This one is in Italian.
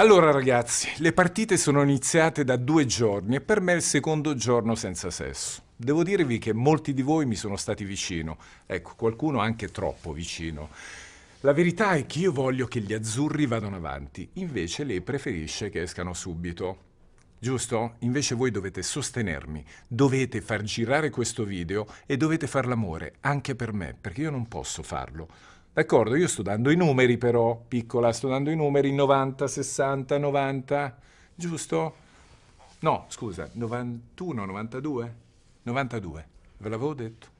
Allora ragazzi, le partite sono iniziate da due giorni e per me è il secondo giorno senza sesso. Devo dirvi che molti di voi mi sono stati vicino, ecco, qualcuno anche troppo vicino. La verità è che io voglio che gli azzurri vadano avanti, invece lei preferisce che escano subito. Giusto? Invece voi dovete sostenermi, dovete far girare questo video e dovete far l'amore, anche per me, perché io non posso farlo. D'accordo, io sto dando i numeri però, piccola, sto dando i numeri 90, 60, 90, giusto? No, scusa, 91, 92? 92, ve l'avevo detto.